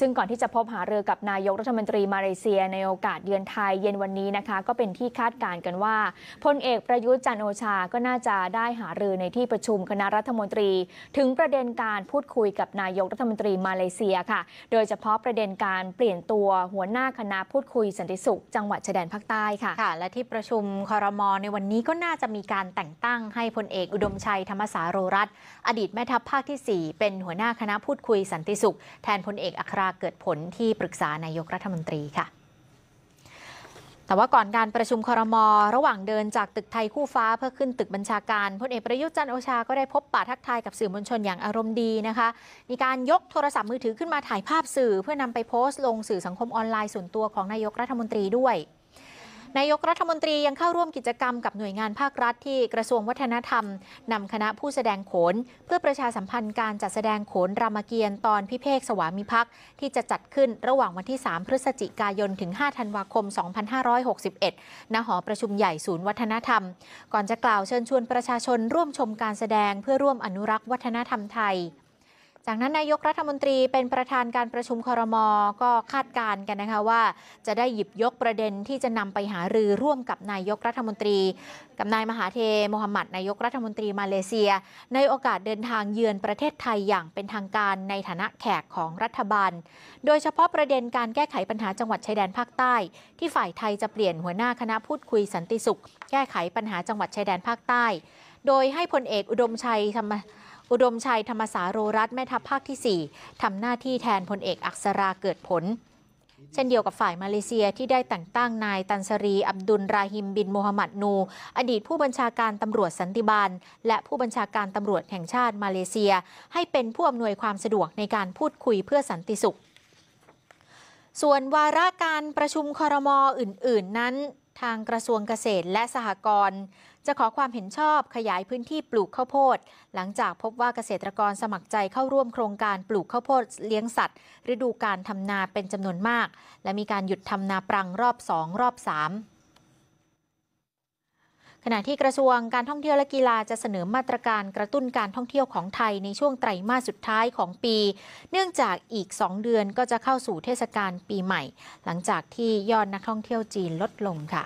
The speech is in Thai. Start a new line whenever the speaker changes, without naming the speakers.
ซึ่งก่อนที่จะพบหารือกับนายกรัฐมนตรีมาเลเซียในโอกาสเยือนไทยเย็นวันนี้นะคะ ก็เป็นที่คาดการณ์กันว่าพลเอกประยุทธ์จันโอชาก็น่าจะได้หารือในที่ประชุมคณะรัฐมนตรี ถึงประเด็นการพูดคุยกับนายกรัฐมนตรีมาเลเซียค่ะ โดยเฉพาะประเด็นการเปลี่ยนตัวหัวหน้าคณะพูดคุยสันติสุขจังหวัดชายแดนภาคใต้ค่ะค่
ะ และที่ประชุมคอรมอในวันนี้ก็น่าจะมีการแต่งตั้งให้พลเอกอุดมชัยธรรมสาโรรัตอดีตแม่ทัพภาคที่ 4 เป็นหัวหน้าคณะพูดคุยสันติสุข แทนพลเอกอัคราเกิดผลที่ปรึกษานายกรัฐมนตรีค่ะ แต่ว่าก่อนการประชุมคอรมอระหว่างเดินจากตึกไทยคู่ฟ้าเพื่อขึ้นตึกบัญชาการพลเอกประยุทธ์จันโอชาก็ได้พบปะทักทายกับสื่อมวลชนอย่างอารมณ์ดีนะคะ มีการยกโทรศัพท์มือถือขึ้นมาถ่ายภาพสื่อ เพื่อนำไปโพสต์ลงสื่อสังคมออนไลน์ส่วนตัวของนายกรัฐมนตรีด้วยนายกรัฐมนตรียังเข้าร่วมกิจกรรมกับหน่วยงานภาครัฐที่กระทรวงวัฒนธรรม นำคณะผู้แสดงโขนเพื่อประชาสัมพันธ์การจัดแสดงโขนรามเกียรติ์ตอนพิเภกสวามิภักดิ์ที่จะจัดขึ้นระหว่างวันที่ 3 พฤศจิกายนถึง 5 ธันวาคม 2561 ณ หอประชุมใหญ่ศูนย์วัฒนธรรม ก่อนจะกล่าวเชิญชวนประชาชนร่วมชมการแสดงเพื่อร่วมอนุรักษ์วัฒนธรรมไทยจากนั้นนายกรัฐมนตรีเป็นประธานการประชุมคอรมอก็คาดการณ์กันนะคะว่า จะได้หยิบยกประเด็นที่จะนำไปหารือร่วมกับนายกรัฐมนตรี กับนายมหาเทมฮัมหมัดนายกรัฐมนตรีมาเลเซีย ในโอกาสเดินทางเยือนประเทศไทยอย่างเป็นทางการในฐานะแขกของรัฐบาล โดยเฉพาะประเด็นการแก้ไขปัญหาจังหวัดชายแดนภาคใต้ ที่ฝ่ายไทยจะเปลี่ยนหัวหน้าคณะพูดคุยสันติสุขแก้ไขปัญหาจังหวัดชายแดนภาคใต้ โดยให้พลเอกอุดมชัยธรรมอุดมชัยธรรมสาโรรัฐแม่ทัพภาคที่ 4ทำหน้าที่แทนพลเอกอักษราเกิดผล เช่นเดียวกับฝ่ายมาเลเซียที่ได้แต่งตั้งนายตันสรี อับดุลราฮิมบินโมฮัมหมัดนู อดีตผู้บัญชาการตำรวจสันติบาล และผู้บัญชาการตำรวจแห่งชาติมาเลเซียให้เป็นผู้อำนวยความสะดวกในการพูดคุยเพื่อสันติสุข ส่วนวาระการประชุมคอรมออื่น ๆ นั้นทางกระทรวงเกษตรและสหกรณ์จะขอความเห็นชอบขยายพื้นที่ปลูกข้าวโพดหลังจากพบว่าเกษตรกรสมัครใจเข้าร่วมโครงการปลูกข้าวโพดเลี้ยงสัตว์ ฤดูการทำนาเป็นจำนวนมาก และมีการหยุดทำนาปรังรอบสองรอบสามขณะที่กระทรวงการท่องเที่ยวและกีฬาจะเสนอมาตรการกระตุ้นการท่องเที่ยวของไทยในช่วงไตรมาสสุดท้ายของปี เนื่องจากอีก 2 เดือนก็จะเข้าสู่เทศกาลปีใหม่ หลังจากที่ยอดนักท่องเที่ยวจีนลดลงค่ะ